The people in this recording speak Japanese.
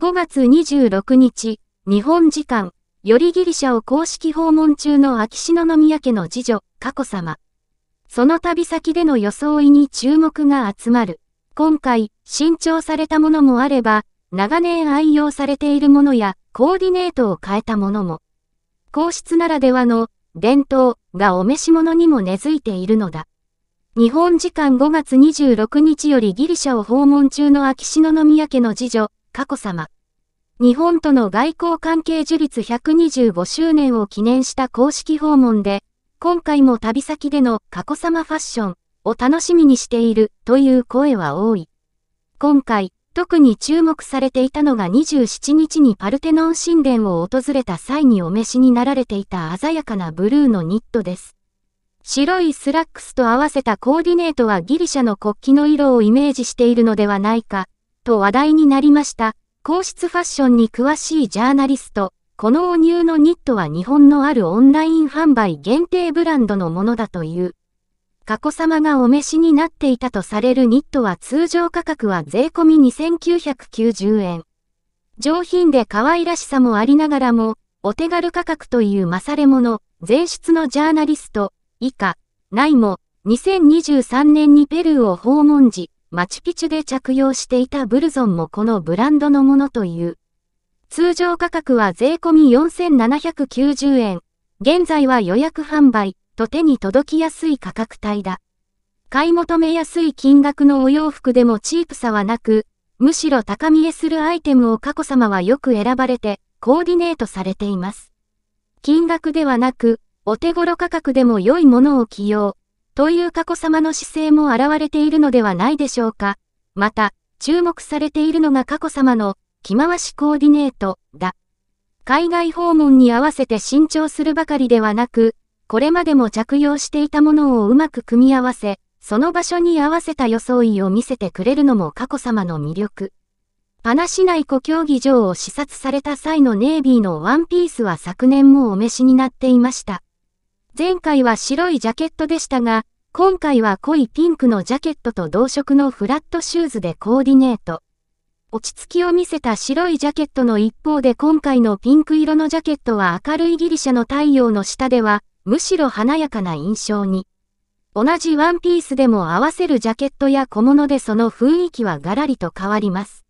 5月26日、日本時間、よりギリシャを公式訪問中の秋篠宮家の次女、佳子さま。その旅先での装いに注目が集まる。今回、新調されたものもあれば、長年愛用されているものや、コーディネートを変えたものも。皇室ならではの、伝統がお召し物にも根付いているのだ。日本時間5月26日よりギリシャを訪問中の秋篠宮家の次女、佳子さま。日本との外交関係樹立125周年を記念した公式訪問で、今回も旅先での佳子さまファッションを楽しみにしているという声は多い。今回、特に注目されていたのが27日にパルテノン神殿を訪れた際にお召しになられていた鮮やかなブルーのニットです。白いスラックスと合わせたコーディネートはギリシャの国旗の色をイメージしているのではないかと話題になりました。皇室ファッションに詳しいジャーナリスト、このお乳のニットは日本のあるオンライン販売限定ブランドのものだという。佳子さまがお召しになっていたとされるニットは通常価格は税込み2990円。上品で可愛らしさもありながらも、お手軽価格という勝れ者、前出のジャーナリスト、以下、ないも、2023年にペルーを訪問時、マチュピチュで着用していたブルゾンもこのブランドのものという。通常価格は税込4790円。現在は予約販売と手に届きやすい価格帯だ。買い求めやすい金額のお洋服でもチープさはなく、むしろ高見えするアイテムを佳子さまはよく選ばれてコーディネートされています。金額ではなく、お手頃価格でも良いものを起用。という佳子さまの姿勢も現れているのではないでしょうか。また、注目されているのが佳子さまの着回しコーディネートだ。海外訪問に合わせて新調するばかりではなく、これまでも着用していたものをうまく組み合わせ、その場所に合わせた装いを見せてくれるのも佳子さまの魅力。パナ市内古競技場を視察された際のネイビーのワンピースは昨年もお召しになっていました。前回は白いジャケットでしたが、今回は濃いピンクのジャケットと同色のフラットシューズでコーディネート。落ち着きを見せた白いジャケットの一方で今回のピンク色のジャケットは明るいギリシャの太陽の下では、むしろ華やかな印象に。同じワンピースでも合わせるジャケットや小物でその雰囲気はガラリと変わります。